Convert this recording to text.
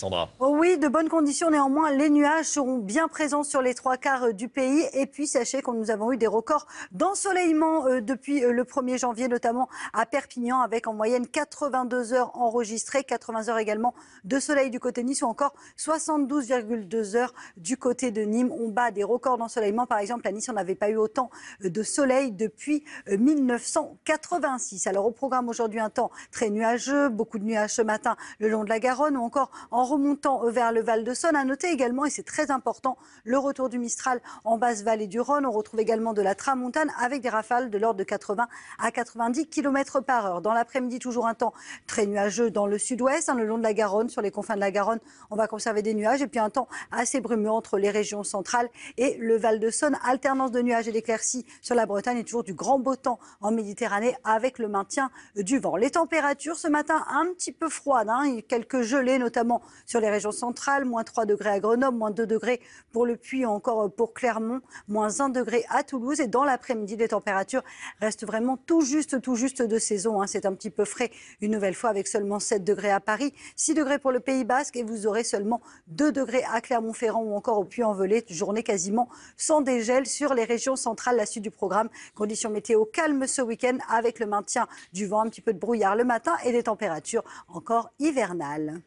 Sandra. Oh oui, de bonnes conditions néanmoins. Les nuages seront bien présents sur les trois quarts euh, du pays. Et puis, sachez que nous avons eu des records d'ensoleillement euh, depuis euh, le 1er janvier, notamment à Perpignan, avec en moyenne 82 heures enregistrées, 80 heures également de soleil du côté de Nice ou encore 72,2 heures du côté de Nîmes. On bat des records d'ensoleillement. Par exemple, à Nice, on n'avait pas eu autant de soleil depuis 1986. Alors, au programme aujourd'hui, un temps très nuageux, beaucoup de nuages ce matin le long de la Garonne ou encore en Montant vers le Val-de-Saône. À noter également, et c'est très important, le retour du Mistral en basse vallée du Rhône. On retrouve également de la tramontane avec des rafales de l'ordre de 80 à 90 km par heure. Dans l'après-midi, toujours un temps très nuageux dans le sud-ouest, hein, le long de la Garonne, sur les confins de la Garonne, on va conserver des nuages et puis un temps assez brumeux entre les régions centrales et le Val-de-Saône. Alternance de nuages et d'éclaircies sur la Bretagne et toujours du grand beau temps en Méditerranée avec le maintien du vent. Les températures ce matin un petit peu froides, hein, quelques gelées notamment sur les régions centrales, moins 3 degrés à Grenoble, moins 2 degrés pour le Puy, encore euh, pour Clermont, moins 1 degré à Toulouse. Et dans l'après-midi, les températures restent vraiment tout juste, tout juste de saison. Hein. C'est un petit peu frais une nouvelle fois avec seulement 7 degrés à Paris, 6 degrés pour le Pays Basque et vous aurez seulement 2 degrés à Clermont-Ferrand ou encore au Puy-en-Velay. Journée quasiment sans dégel sur les régions centrales. La suite du programme, conditions météo calmes ce week-end avec le maintien du vent, un petit peu de brouillard le matin et des températures encore hivernales.